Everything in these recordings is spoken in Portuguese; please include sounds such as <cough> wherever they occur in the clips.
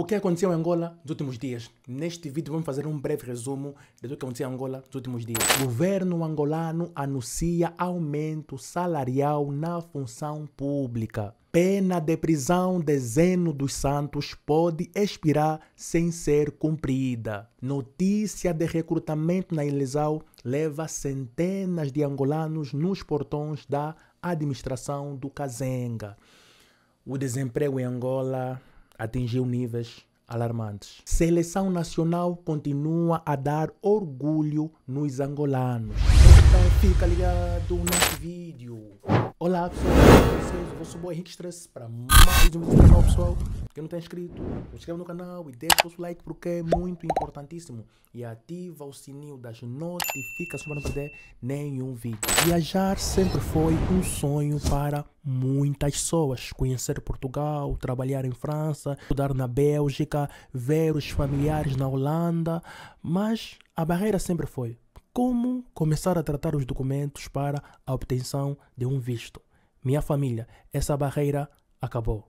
O que aconteceu em Angola nos últimos dias? Neste vídeo vamos fazer um breve resumo do que aconteceu em Angola nos últimos dias. O governo angolano anuncia aumento salarial na função pública. Pena de prisão de Zeno dos Santos pode expirar sem ser cumprida. Notícia de recrutamento na Ilisal leva centenas de angolanos nos portões da administração do Cazenga. O desemprego em Angola atingiu níveis alarmantes. Seleção nacional continua a dar orgulho nos angolanos. Então fica ligado nesse vídeo. Olá pessoal, eu sou o vosso boy Henrique Stress para mais um vídeo canal pessoal. Quem não está inscrito, se inscreva no canal e deixa o seu like porque é muito importantíssimo. E ativa o sininho das notificações para não perder nenhum vídeo. Viajar sempre foi um sonho para muitas pessoas. Conhecer Portugal, trabalhar em França, estudar na Bélgica, ver os familiares na Holanda. Mas a barreira sempre foi como começar a tratar os documentos para a obtenção de um visto. Minha família, essa barreira acabou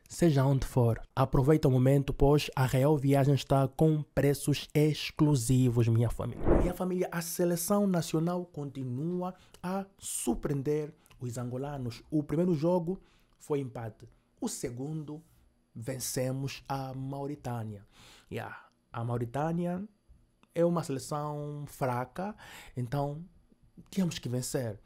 seja onde for. Aproveita o momento, pois a Real Viagem está com preços exclusivos, minha família. Minha família, a seleção nacional continua a surpreender os angolanos. O primeiro jogo foi empate. O segundo, vencemos a Mauritânia. Yeah, a Mauritânia é uma seleção fraca, então tínhamos que vencer.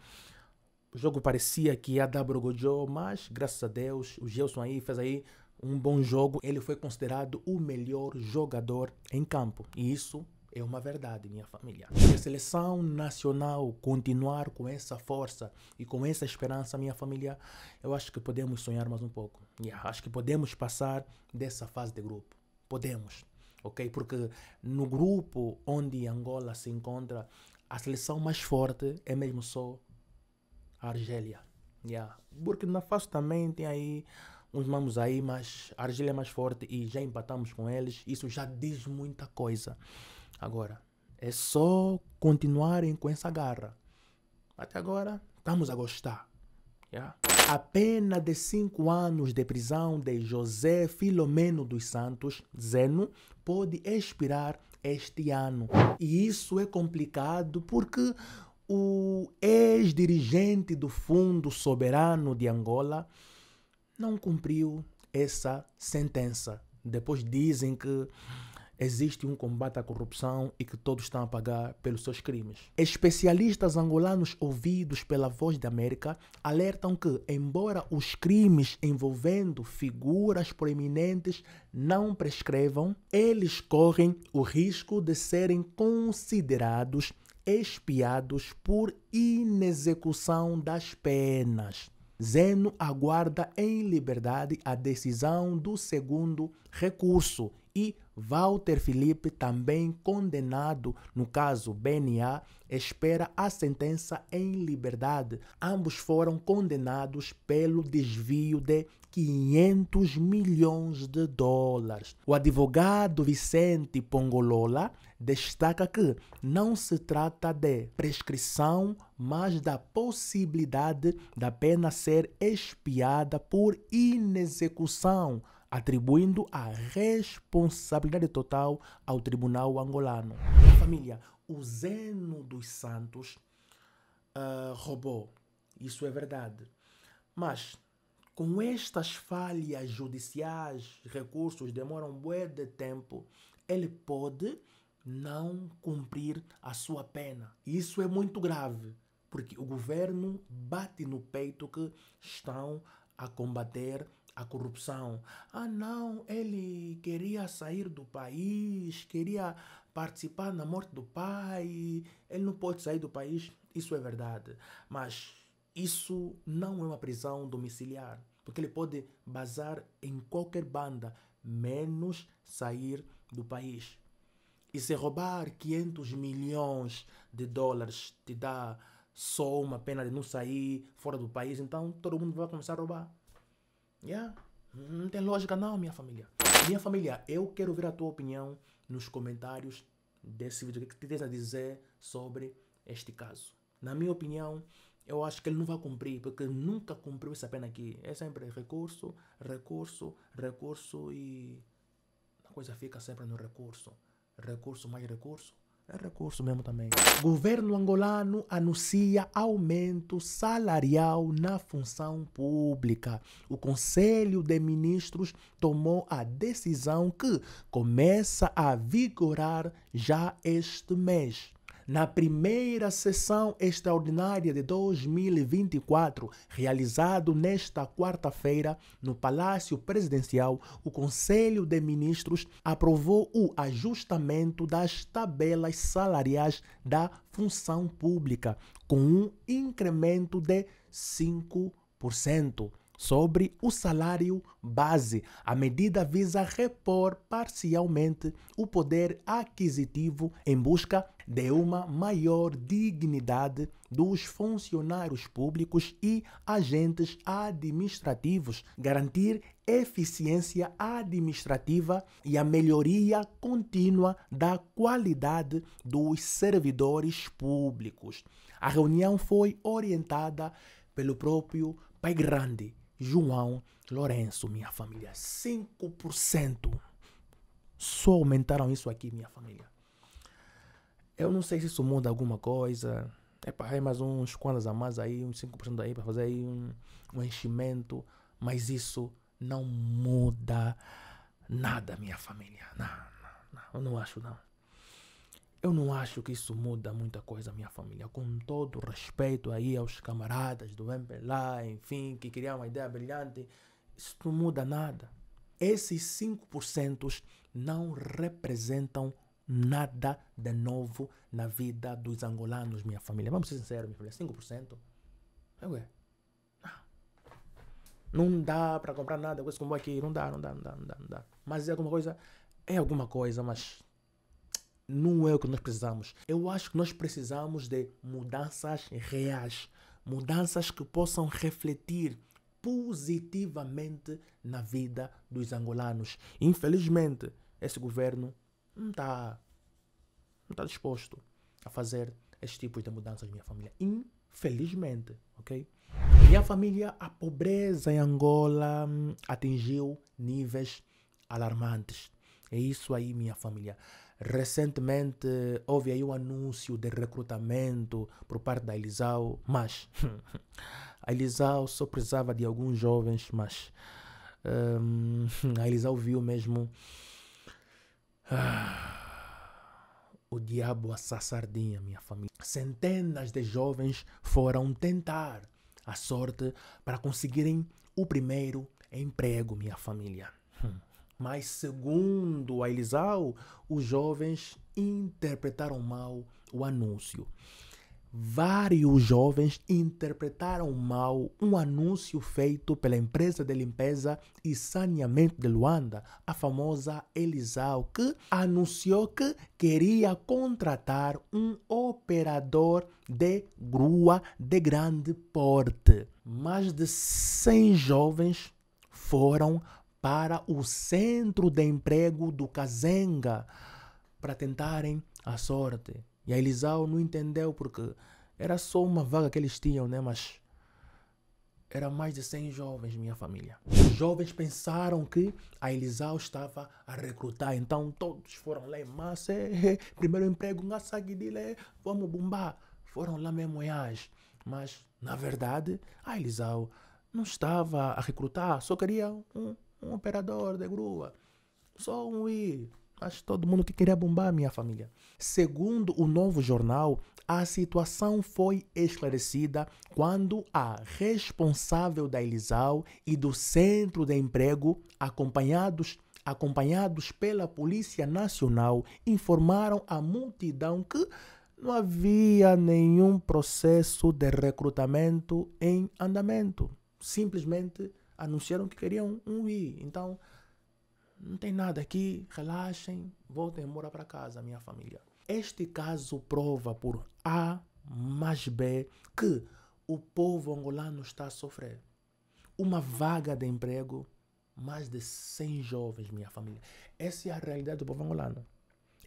O jogo parecia que ia dar Brogojo, mas graças a Deus, o Gelson aí fez aí um bom jogo. Ele foi considerado o melhor jogador em campo. E isso é uma verdade, minha família. Se a seleção nacional continuar com essa força e com essa esperança, minha família, eu acho que podemos sonhar mais um pouco. Yeah, acho que podemos passar dessa fase de grupo. Podemos, ok? Porque no grupo onde Angola se encontra, a seleção mais forte é mesmo só Argélia. Yeah. Burkina Faso também tem aí uns mamos aí, mas a Argélia é mais forte e já empatamos com eles. Isso já diz muita coisa. Agora, é só continuarem com essa garra. Até agora, estamos a gostar. Yeah. A pena de 5 anos de prisão de José Filomeno dos Santos, Zeno, pode expirar este ano. E isso é complicado porque o ex-dirigente do Fundo Soberano de Angola não cumpriu essa sentença. Depois dizem que existe um combate à corrupção e que todos estão a pagar pelos seus crimes. Especialistas angolanos ouvidos pela Voz da América alertam que, embora os crimes envolvendo figuras proeminentes não prescrevam, eles correm o risco de serem considerados expiados por inexecução das penas. Zeno aguarda em liberdade a decisão do segundo recurso e Walter Felipe, também condenado no caso BNA, espera a sentença em liberdade. Ambos foram condenados pelo desvio de 500 milhões de dólares. O advogado Vicente Pongolola destaca que não se trata de prescrição, mas da possibilidade da pena ser espiada por inexecução atribuindo a responsabilidade total ao tribunal angolano. família, o Zeno dos Santos uh, roubou. Isso é verdade. Mas com estas falhas judiciais, recursos demoram um bué de tempo, ele pode não cumprir a sua pena. Isso é muito grave, porque o governo bate no peito que estão a combater a corrupção. Ah, não, ele queria sair do país, queria participar na morte do pai, ele não pode sair do país. Isso é verdade, mas isso não é uma prisão domiciliar, porque ele pode basar em qualquer banda, menos sair do país. E se roubar 500 milhões de dólares te dá só uma pena de não sair fora do país, então todo mundo vai começar a roubar. Yeah. Não tem lógica não, minha família. Minha família, eu quero ouvir a tua opinião nos comentários desse vídeo. O que tu tens a dizer sobre este caso? Na minha opinião, eu acho que ele não vai cumprir, porque nunca cumpriu essa pena aqui. É sempre recurso, recurso, recurso e a coisa fica sempre no recurso. Recurso mais recurso, é recurso mesmo também. Governo angolano anuncia aumento salarial na função pública. O Conselho de Ministros tomou a decisão que começa a vigorar já este mês. Na primeira sessão extraordinária de 2024, realizado nesta quarta-feira no Palácio Presidencial, o Conselho de Ministros aprovou o ajustamento das tabelas salariais da função pública, com um incremento de 5% sobre o salário base. A medida visa repor parcialmente o poder aquisitivo em busca de uma maior dignidade dos funcionários públicos e agentes administrativos, garantir eficiência administrativa e a melhoria contínua da qualidade dos servidores públicos. A reunião foi orientada pelo próprio Pai Grande João Lourenço, minha família. 5%. Só aumentaram isso aqui, minha família. Eu não sei se isso muda alguma coisa. É para mais uns quantas a mais aí, uns 5% aí para fazer aí um, um enchimento. Mas isso não muda nada, minha família. Não, não, não, eu não acho não. Eu não acho que isso muda muita coisa, minha família. Com todo respeito aí aos camaradas do MPLA, enfim, que criaram uma ideia brilhante, isso não muda nada. Esses 5% não representam nada de novo na vida dos angolanos, minha família. Vamos ser sinceros, minha família, 5%? É o quê? Ah. Não dá para comprar nada com esse combo aqui. Não dá, não dá, não dá, não dá, não dá. Mas é alguma coisa, é alguma coisa, mas não é o que nós precisamos. Eu acho que nós precisamos de mudanças reais, mudanças que possam refletir positivamente na vida dos angolanos. Infelizmente, esse governo não está não tá disposto a fazer esse tipo de mudanças, minha família. Infelizmente, ok? Minha família, a pobreza em Angola hum, atingiu níveis alarmantes. É isso aí, minha família. Recentemente houve aí um anúncio de recrutamento por parte da Elisal, mas <laughs> a Elisal só precisava de alguns jovens, mas um, a Elisal viu mesmo ah, o diabo assar sardinha, minha família. Centenas de jovens foram tentar a sorte para conseguirem o primeiro emprego, minha família. Hum. Mas, segundo a Elisal, os jovens interpretaram mal o anúncio. Vários jovens interpretaram mal um anúncio feito pela empresa de limpeza e saneamento de Luanda, a famosa Elisal, que anunciou que queria contratar um operador de grua de grande porte. Mais de 100 jovens foram para o centro de emprego do Kazenga para tentarem a sorte. E a Elisal não entendeu porque era só uma vaga que eles tinham, né? Mas era mais de 100 jovens, minha família. Os jovens pensaram que a Elisal estava a recrutar, então todos foram lá em massa. É, é, primeiro emprego, vamos bombar. Foram lá mesmo, mas na verdade a Elisal não estava a recrutar, só queria um um operador de grua, só um I. Acho todo mundo que queria bombar minha família. Segundo o novo jornal, a situação foi esclarecida quando a responsável da Elisal e do Centro de Emprego, acompanhados acompanhados pela Polícia Nacional, informaram à multidão que não havia nenhum processo de recrutamento em andamento. Simplesmente anunciaram que queriam um i Então, não tem nada aqui, relaxem, voltem mora para casa, minha família. Este caso prova por A mais B que o povo angolano está a sofrer. Uma vaga de emprego, mais de 100 jovens, minha família. Essa é a realidade do povo angolano.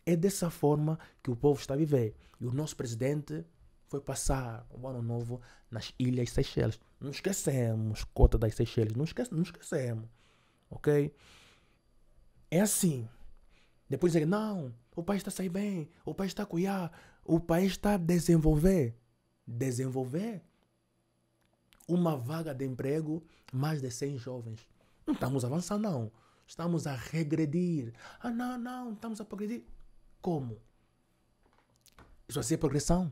É dessa forma que o povo está a viver. E o nosso presidente foi passar o ano novo nas Ilhas Seychelles. Não esquecemos, cota das Seychelles, não, esquece, não esquecemos, ok? É assim. Depois dizer, não, o país está saindo sair bem, o país está a cuidar, o país está a desenvolver. Desenvolver uma vaga de emprego, mais de 100 jovens. Não estamos avançando, não. Estamos a regredir. Ah, não, não, estamos a progredir. Como? Isso vai é ser progressão.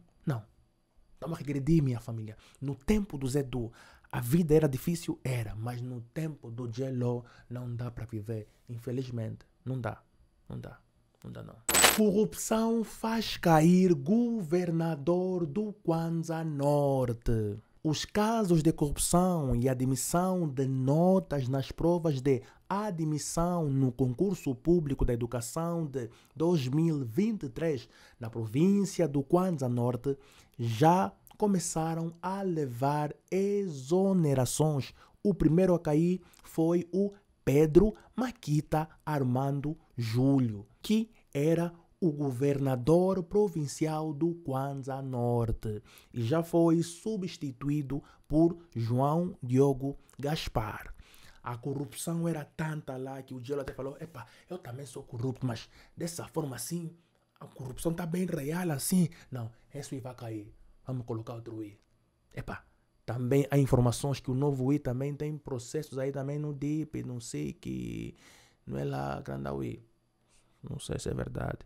Estamos a regredir, minha família. No tempo do Zedu, a vida era difícil? Era. Mas no tempo do Jello, não dá para viver. Infelizmente, não dá. Não dá. Não dá, não. Corrupção faz cair governador do Kwanza Norte os casos de corrupção e admissão de notas nas provas de admissão no concurso público da educação de 2023 na província do Kwanza Norte já começaram a levar exonerações. O primeiro a cair foi o Pedro Maquita Armando Júlio, que era o governador provincial do Kwanzaa Norte e já foi substituído por João Diogo Gaspar. A corrupção era tanta lá que o Gelo até falou: Epa, eu também sou corrupto, mas dessa forma assim, a corrupção está bem real assim. Não, esse vai cair. Vamos colocar outro I. Epa, também há informações que o novo I também tem processos aí também no DIP, não sei que. Não é lá, Grandauí. Não sei se é verdade.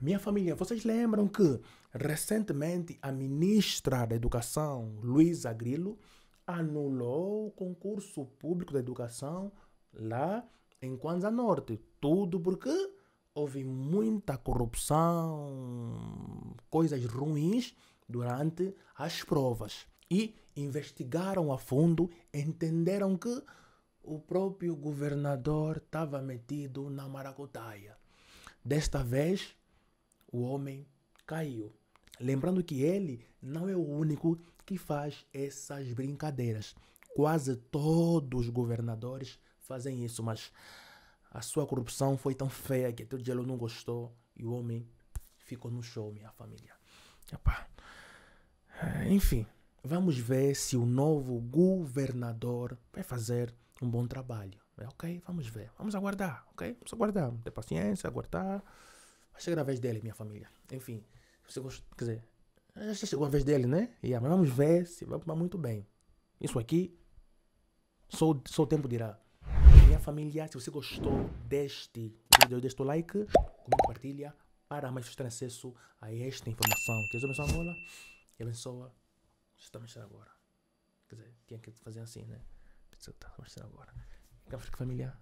Minha família, vocês lembram que recentemente a ministra da Educação, Luísa Grilo, anulou o concurso público da educação lá em Kwanza Norte. Tudo porque houve muita corrupção, coisas ruins durante as provas. E investigaram a fundo, entenderam que o próprio governador estava metido na maracutaia. Desta vez, o homem caiu. Lembrando que ele não é o único que faz essas brincadeiras. Quase todos os governadores fazem isso, mas a sua corrupção foi tão feia que até o ele não gostou e o homem ficou no show, minha família. É, enfim, vamos ver se o novo governador vai fazer um bom trabalho. É, ok, vamos ver, vamos aguardar, ok? Vamos aguardar, ter paciência, aguardar. Vai chegar a vez dele, minha família. Enfim, você gosta, quer dizer, já chegou a vez dele, né? Yeah, mas vamos ver se vai muito bem. Isso aqui, só, só o tempo dirá. Minha família, se você gostou deste vídeo, deixa o like, compartilha para mais ter acesso a esta informação. Que Deus abençoe Angola e abençoa. Está mexendo agora. Quer dizer, tinha é que tá fazer assim, né? Está mexendo agora. Café familiar.